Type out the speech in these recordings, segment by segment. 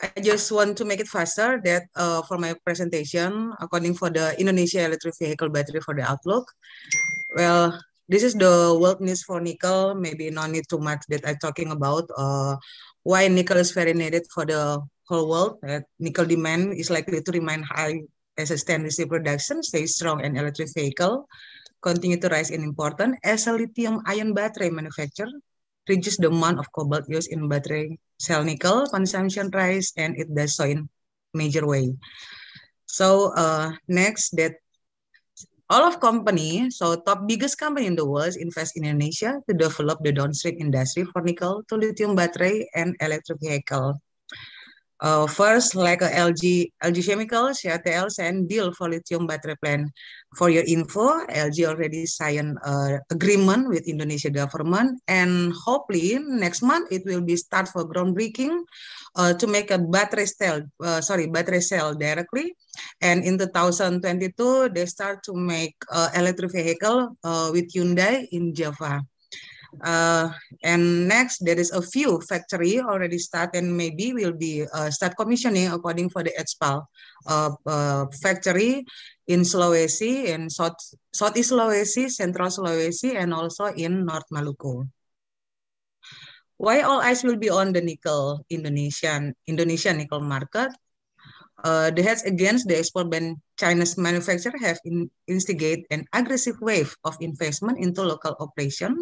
I just want to make it faster that uh, for my presentation, according for the Indonesia Electric Vehicle Battery for the Outlook. Well, this is the world news for nickel. Maybe no need too much that I'm talking about uh, why nickel is very needed for the whole world. Uh, nickel demand is likely to remain high as a stainless production stays strong and electric vehicle continue to rise in importance as a lithium ion battery manufacturer reduce the amount of cobalt used in battery cell nickel consumption rise and it does so in major way. So uh, next that all of company, so top biggest company in the world invest in Indonesia to develop the downstream industry for nickel to lithium battery and electric vehicle. Uh, first, like uh, LG, LG Chemicals, and deal for lithium battery plant. For your info, LG already signed uh, agreement with Indonesia government, and hopefully next month it will be start for groundbreaking uh, to make a battery cell, uh, sorry, battery cell directly. And in 2022, they start to make uh, electric vehicle uh, with Hyundai in Java. Uh, and next, there is a few factory already start and maybe will be uh, start commissioning according for the ETSPAL uh, uh, factory in Sulawesi, in South, Southeast Sulawesi, Central Sulawesi, and also in North Maluku. Why all eyes will be on the nickel Indonesian Indonesian nickel market? Uh, the heads against the export ban China's manufacturers have in, instigated an aggressive wave of investment into local operation.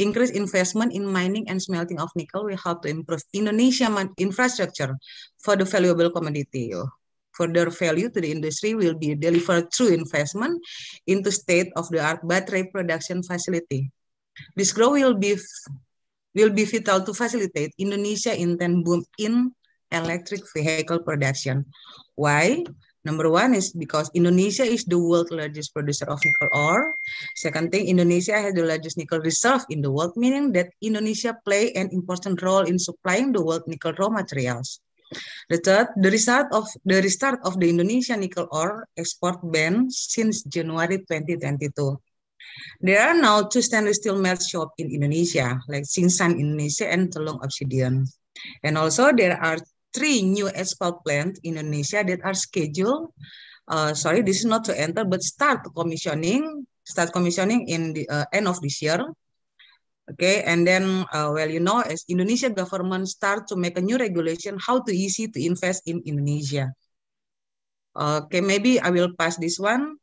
Increased investment in mining and smelting of nickel will help to improve Indonesian infrastructure for the valuable commodity. Further value to the industry will be delivered through investment into state-of-the-art battery production facility. This growth will be will be vital to facilitate Indonesia intent boom in electric vehicle production. Why? Number one is because Indonesia is the world largest producer of nickel ore. Second thing, Indonesia has the largest nickel reserve in the world, meaning that Indonesia play an important role in supplying the world nickel raw materials. The third, the result of the restart of the Indonesia nickel ore export ban since January 2022. There are now two stainless steel melt shop in Indonesia, like Singsan Indonesia and Telung Obsidian. And also there are three new asphalt plant in Indonesia that are scheduled. Uh, sorry, this is not to enter, but start commissioning. Start commissioning in the uh, end of this year. Okay, and then uh, well, you know, as Indonesia government start to make a new regulation, how to easy to invest in Indonesia. Okay, maybe I will pass this one.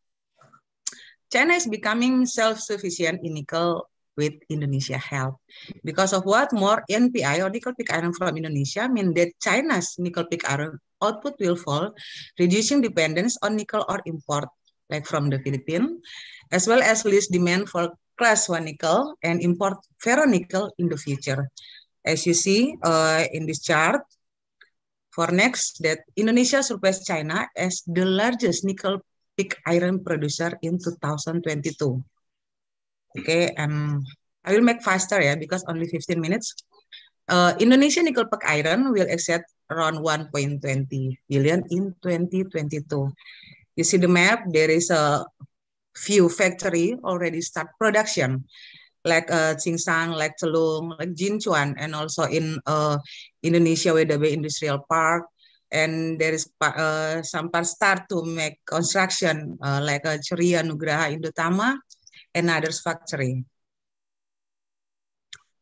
China is becoming self-sufficient in nickel with Indonesia help. Hmm. Because of what more NPI or nickel pig iron from Indonesia mean that China's nickel pig iron output will fall, reducing dependence on nickel or import like from the Philippines, as well as less demand for class one nickel and import ferronickel in the future. As you see uh, in this chart, for next that Indonesia surpassed China as the largest nickel pig iron producer in 2022. Okay, and um, I will make faster ya yeah, because only 15 minutes. Uh, Indonesia nickel peg iron will exceed around 1.20 billion in 2022. You see the map, there is a few factory already start production like uh, Qingshan, like Celung, like Jinchuan, and also in uh, Indonesia WDB e Industrial Park. And there is uh, some part start to make construction uh, like uh, Ceria Nugraha Indotama, and others factory.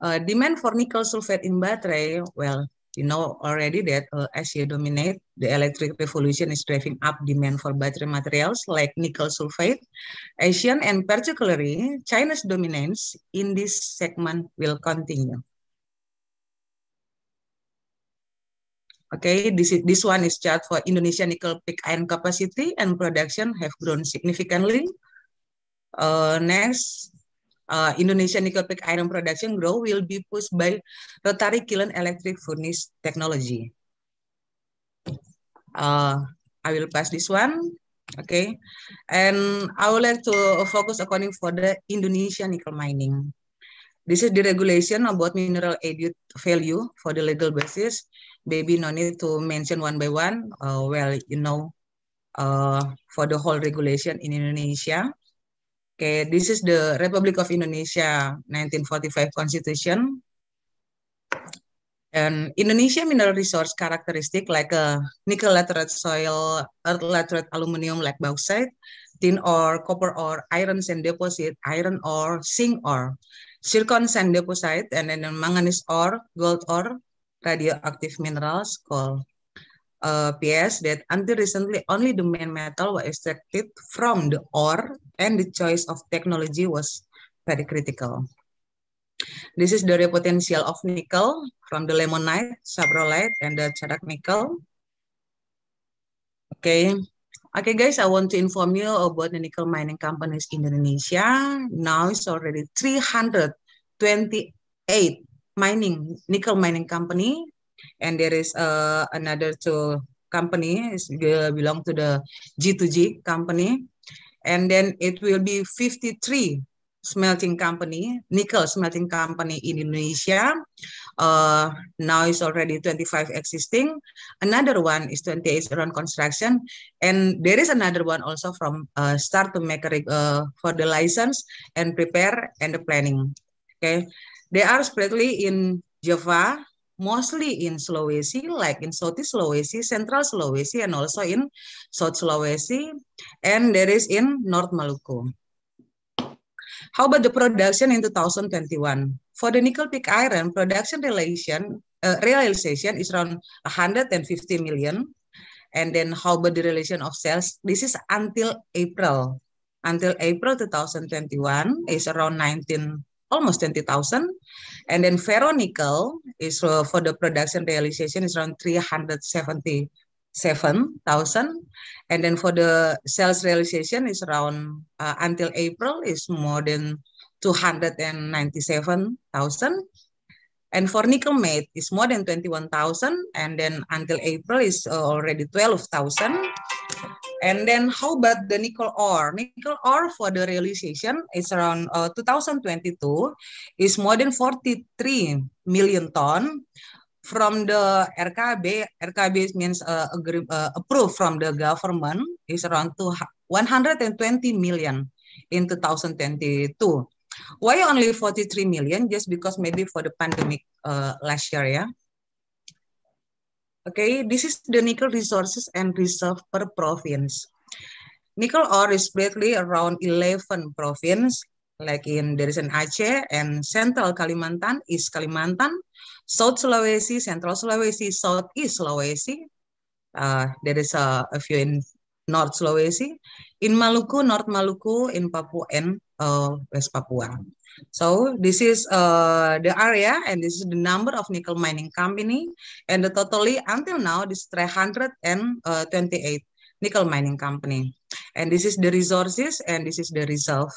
Uh, demand for nickel sulfate in battery, well, you know already that uh, Asia dominate, the electric revolution is driving up demand for battery materials like nickel sulfate. Asian and particularly China's dominance in this segment will continue. Okay, this, is, this one is chart for Indonesia nickel pick iron capacity and production have grown significantly uh, next uh, Indonesia nickel pig iron production grow will be pushed by rotary kiln electric furnace technology. Uh, I will pass this one. Okay, and I would like to focus according for the Indonesia nickel mining. This is the regulation about mineral added value for the legal basis. Maybe no need to mention one by one. Uh, well, you know, uh, for the whole regulation in Indonesia okay, this is the Republic of Indonesia 1945 Constitution. And Indonesia mineral resource characteristic like a nickel laterate soil, earth laterate aluminium like bauxite, tin ore, copper ore, iron sand deposit, iron ore, zinc ore, zircon sand deposit, and then manganese ore, gold ore, radioactive minerals, coal uh, PS that until recently only the main metal was extracted from the ore and the choice of technology was very critical. This is the potential of nickel from the lemonite, sabrolite, and the charak nickel. Okay. Okay, guys, I want to inform you about the nickel mining companies in Indonesia. Now it's already 328 mining nickel mining company and there is uh, another two company is uh, belong to the G2G company, and then it will be 53 smelting company, nickel smelting company in Indonesia. Uh, now is already 25 existing. Another one is 28 around construction. And there is another one also from uh, start to make a, uh, for the license and prepare and the planning. Okay. They are spreadly in Java, mostly in Sulawesi, like in Southeast Sulawesi, Central Sulawesi, and also in South Sulawesi, and there is in North Maluku. How about the production in 2021? For the nickel pig iron, production relation, uh, realization is around 150 million. And then how about the relation of sales? This is until April. Until April 2021 is around 19 almost 20,000. And then ferronickel is uh, for the production realization is around 377,000. And then for the sales realization is around, uh, until April is more than 297,000. And for nickel mate is more than 21,000. And then until April is uh, already 12,000. And then how about the nickel ore? Nickel ore for the realization is around uh, 2022 is more than 43 million ton from the RKB. RKB means uh, agree, uh, approved from the government is around 120 million in 2022. Why only 43 million? Just because maybe for the pandemic uh, last year Yeah? Okay, this is the nickel resources and reserve per province. Nickel ore is spreadly around 11 province, like in there is an Aceh and Central Kalimantan, East Kalimantan, South Sulawesi, Central Sulawesi, South East Sulawesi. Uh, there is a, a few in North Sulawesi, in Maluku, North Maluku, in Papua, and uh, West Papua. So this is uh, the area and this is the number of nickel mining company and the totally until now this 328 uh, nickel mining company. And this is the resources and this is the reserve.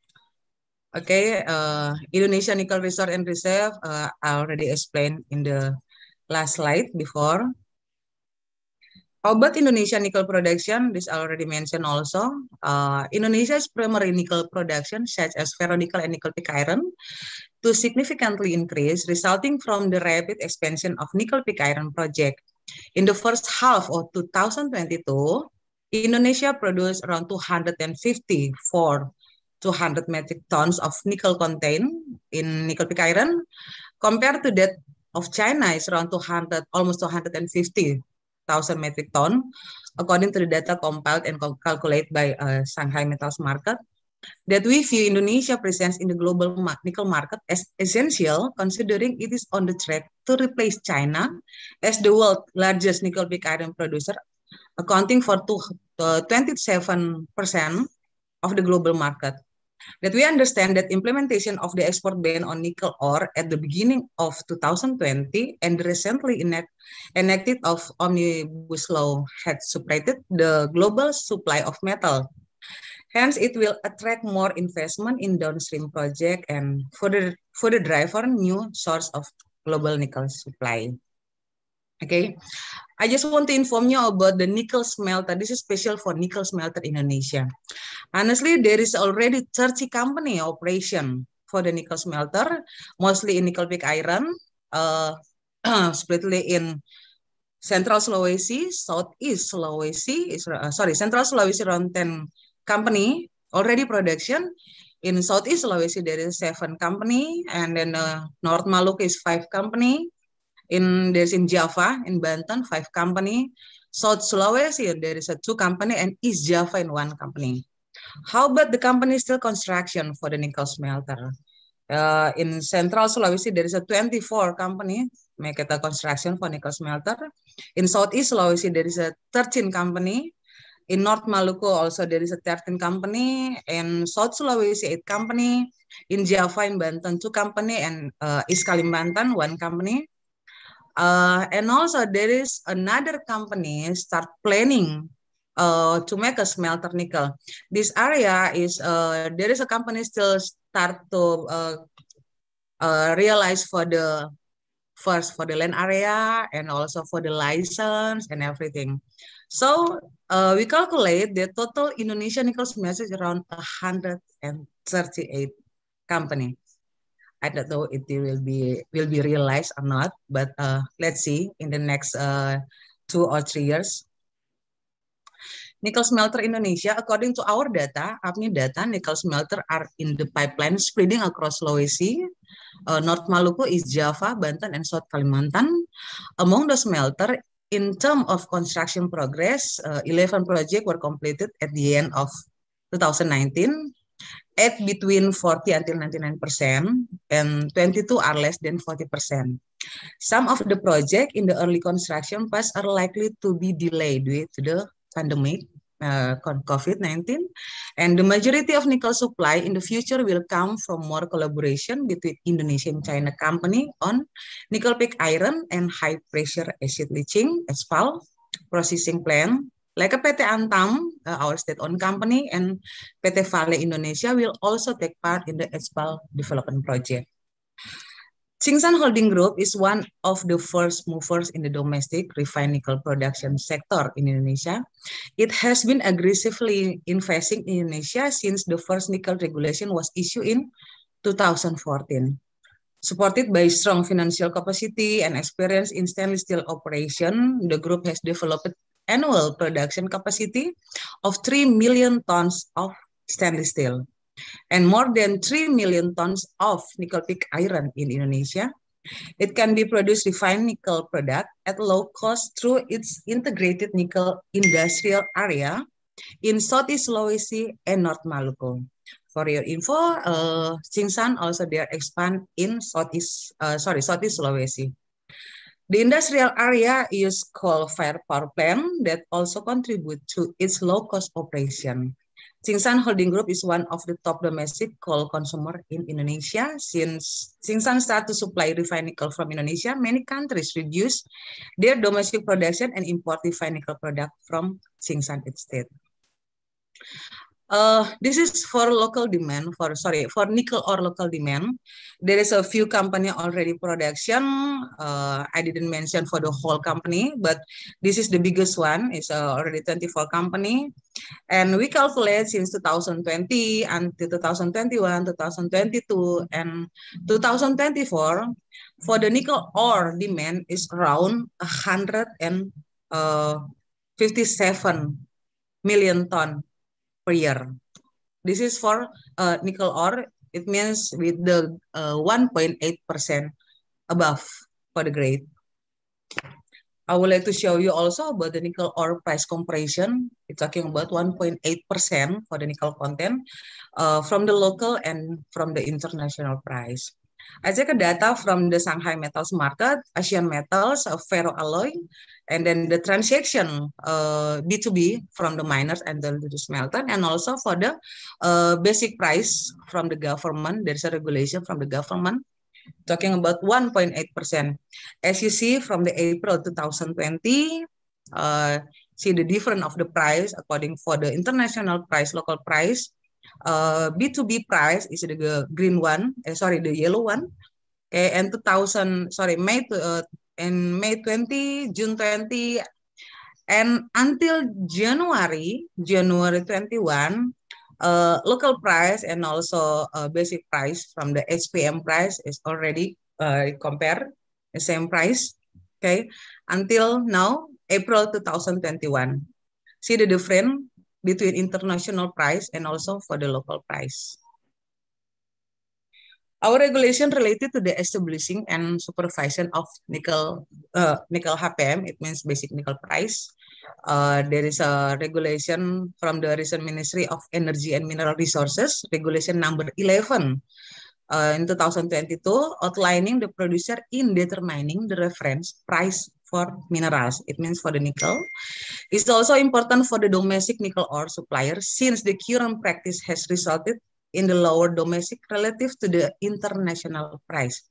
okay, uh, Indonesia Nickel Resource and Reserve, uh, I already explained in the last slide before. How about Indonesia nickel production? This already mentioned also. Uh, Indonesia's primary nickel production, such as ferronickel and nickel pig iron, to significantly increase, resulting from the rapid expansion of nickel pig iron project. In the first half of 2022, Indonesia produced around 254 200 metric tons of nickel contained in nickel pig iron, compared to that of China is around 200, almost 250 thousand metric ton, according to the data compiled and calculated by uh, Shanghai Metals Market, that we view Indonesia presence in the global nickel market as essential, considering it is on the track to replace China as the world's largest nickel pig iron producer, accounting for 27% uh, of the global market. that we understand that implementation of the export ban on nickel ore at the beginning of 2020 and recently enact, enacted of omnibus law had suppressed the global supply of metal. Hence, it will attract more investment in downstream project and further, further drive for new source of global nickel supply. Okay. I just want to inform you about the nickel smelter. This is special for nickel smelter Indonesia. Honestly, there is already 30 company operation for the nickel smelter, mostly in nickel pig iron, uh, split in Central Sulawesi, Southeast Sulawesi, uh, sorry, Central Sulawesi around 10 company already production. In Southeast Sulawesi, there is seven company, and then uh, North Maluku is five company, in there's in Java in Banten five company, South Sulawesi there is a two company and East Java in one company. How about the company still construction for the nickel smelter? Uh, in Central Sulawesi there is a 24 company make it a construction for nickel smelter. In Southeast Sulawesi there is a 13 company in North Maluku also there is a 13 company, in South Sulawesi eight company, in Java in Banten two company, and uh, East Kalimantan one company. Uh, and also there is another company start planning uh, to make a smelter nickel. This area is uh, there is a company still start to uh, uh, realize for the first for the land area and also for the license and everything. So uh, we calculate the total Indonesian nickel smelter is around 138 company. I don't know if it will be will be realized or not, but uh, let's see in the next uh, two or three years. Nickel smelter Indonesia, according to our data, APMI data, nickel smelter are in the pipeline spreading across Sulawesi, uh, North Maluku, East Java, Banten, and South Kalimantan. Among the smelter, in term of construction progress, uh, 11 projects were completed at the end of 2019 at between 40 until 99% and 22 are less than 40%. Some of the project in the early construction phase are likely to be delayed due to the pandemic uh, COVID-19 and the majority of nickel supply in the future will come from more collaboration between Indonesia and China company on nickel pick iron and high pressure acid leaching, well processing plant, Like PT Antam, uh, our state-owned company, and PT Vale Indonesia will also take part in the HPAL development project. Singsan Holding Group is one of the first movers in the domestic refined nickel production sector in Indonesia. It has been aggressively investing in Indonesia since the first nickel regulation was issued in 2014. Supported by strong financial capacity and experience in stainless steel operation, the group has developed annual production capacity of 3 million tons of stainless steel and more than 3 million tons of nickel pig iron in Indonesia. It can be produced refined nickel product at low cost through its integrated nickel industrial area in Southeast Sulawesi and North Maluku. For your info, uh, Singsan also there expand in Southeast, uh, sorry, Southeast Sulawesi. The industrial area use coal-fired power plant that also contribute to its low-cost operation. Singsan Holding Group is one of the top domestic coal consumer in Indonesia. Since Singsan started to supply refined coal from Indonesia, many countries reduce their domestic production and import refined coal product from Singsan instead. Uh, this is for local demand for sorry for nickel or local demand. There is a few company already production. Uh, I didn't mention for the whole company, but this is the biggest one. It's uh, already 24 company, and we calculate since 2020 until 2021, 2022, and 2024 for the nickel ore demand is around 157 uh, million ton per year. This is for uh, nickel ore. It means with the 1.8% uh, above for the grade. I would like to show you also about the nickel ore price comparison. It's talking about 1.8% for the nickel content uh, from the local and from the international price. I take a data from the Shanghai Metals Market, Asian Metals, uh, Ferroalloy, and then the transaction uh, B2B from the miners and the, the smelter, and also for the uh, basic price from the government. There's a regulation from the government talking about 1.8%. As you see from the April 2020, uh, see the difference of the price according for the international price, local price, uh, eh, B2B price is the green one, eh, sorry the yellow one. Okay, eh, and 2000 sorry May to, uh, eh, and May 20, June 20, and until January January 21, uh, local price and also uh, basic price from the HPM price is already uh, compare the same price. Okay, until now April 2021. See the difference between international price and also for the local price. Our regulation related to the establishing and supervision of nickel uh, nickel HPM, it means basic nickel price. Uh, there is a regulation from the recent Ministry of Energy and Mineral Resources, regulation number 11 uh, in 2022, outlining the producer in determining the reference price for minerals. It means for the nickel. It's also important for the domestic nickel ore supplier since the current practice has resulted in the lower domestic relative to the international price.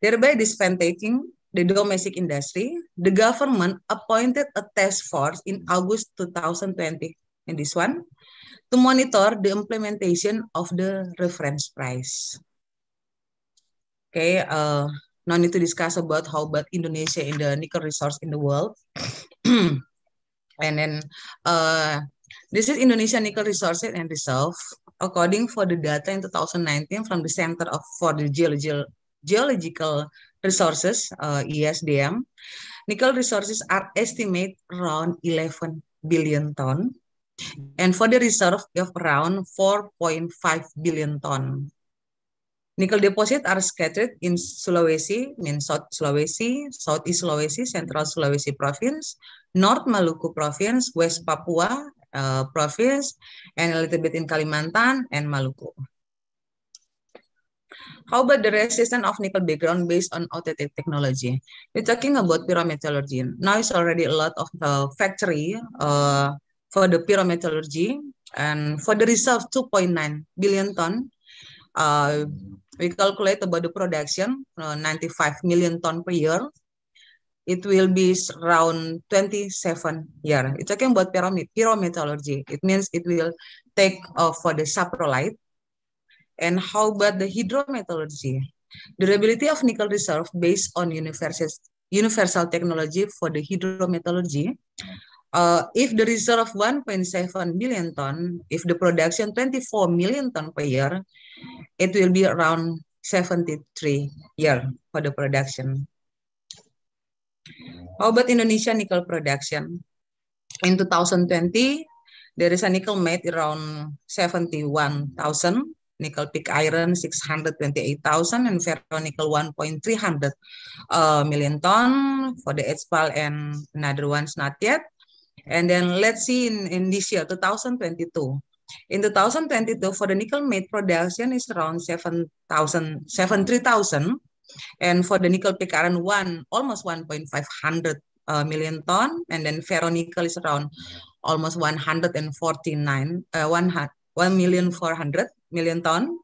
Thereby disadvantaging the domestic industry, the government appointed a task force in August 2020 in this one to monitor the implementation of the reference price. Okay, uh, Now need to discuss about how about Indonesia in the nickel resource in the world. and then uh, this is Indonesia nickel resources and reserve according for the data in 2019 from the Center of for the Geological Geological Resources uh, (ESDM). Nickel resources are estimated around 11 billion ton and for the reserve of around 4.5 billion ton Nickel deposit are scattered in Sulawesi, in South Sulawesi, Southeast Sulawesi, Central Sulawesi province, North Maluku province, West Papua uh, province, and a little bit in Kalimantan and Maluku. How about the resistance of nickel background based on OTT technology? We're talking about pyrometallurgy. Now it's already a lot of the factory uh, for the pyrometallurgy and for the reserve 2.9 billion ton, uh, we calculate about the production, uh, 95 million ton per year. It will be around 27 year. It's talking about pyramid pyrometallurgy. It means it will take uh, for the saprolite. And how about the hydrometallurgy? Durability of nickel reserve based on universal, universal technology for the hydrometallurgy. Uh, if the reserve 1.7 billion ton, if the production 24 million ton per year, it will be around 73 year for the production. How about Indonesia nickel production? In 2020, there is a nickel made around 71,000, nickel pick iron 628,000, and nickel 1.300 uh, million ton for the HPAL and another one's not yet. And then let's see in, in this year, 2022. In 2022, for the nickel matte production is around 7,000, 73,000. And for the nickel pig iron one, almost 1.500 uh, ton. And then ferronickel is around almost 149, uh, 1, ton.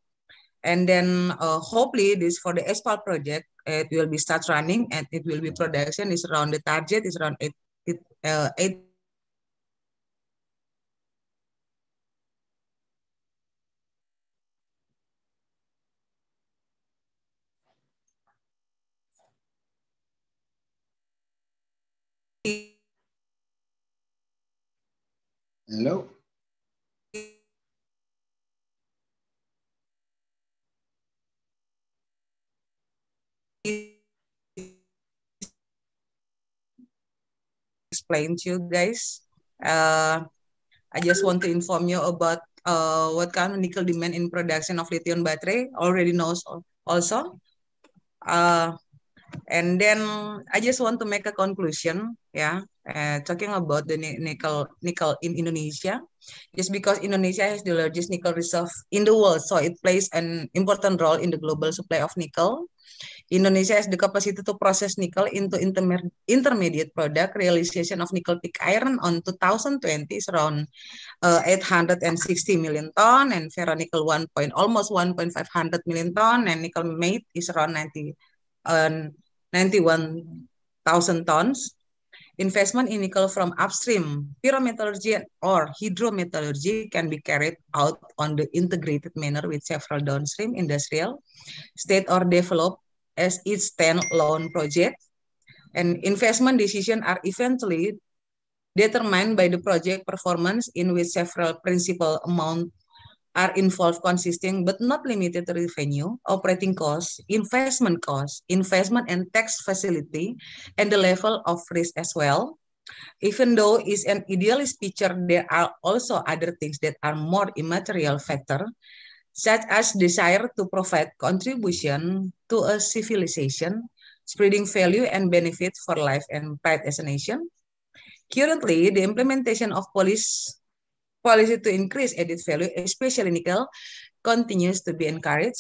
And then uh, hopefully this for the ESPAL project, it will be start running and it will be production is around the target is around eight uh, Hello. Explain to you guys. Uh, I just want to inform you about uh, what kind of nickel demand in production of lithium battery already knows also. Uh, and then I just want to make a conclusion, yeah, uh, talking about the nickel nickel in Indonesia, just because Indonesia has the largest nickel reserve in the world, so it plays an important role in the global supply of nickel. Indonesia has the capacity to process nickel into interme intermediate product. Realization of nickel pig iron on 2020 is around uh, eh, 860 million ton, and ferronickel 1. Point, almost 1.500 million ton, and nickel mate is around 90 91,000 tons. Investment in nickel from upstream pyrometallurgy or hydrometallurgy can be carried out on the integrated manner with several downstream industrial, state or developed as its standalone project. And investment decisions are eventually determined by the project performance in which several principal amount are involved consisting but not limited to revenue, operating costs, investment costs, investment and tax facility, and the level of risk as well. Even though it's an idealist picture, there are also other things that are more immaterial factor, such as desire to provide contribution to a civilization, spreading value and benefit for life and pride as a nation. Currently, the implementation of police policy to increase added value, especially nickel, continues to be encouraged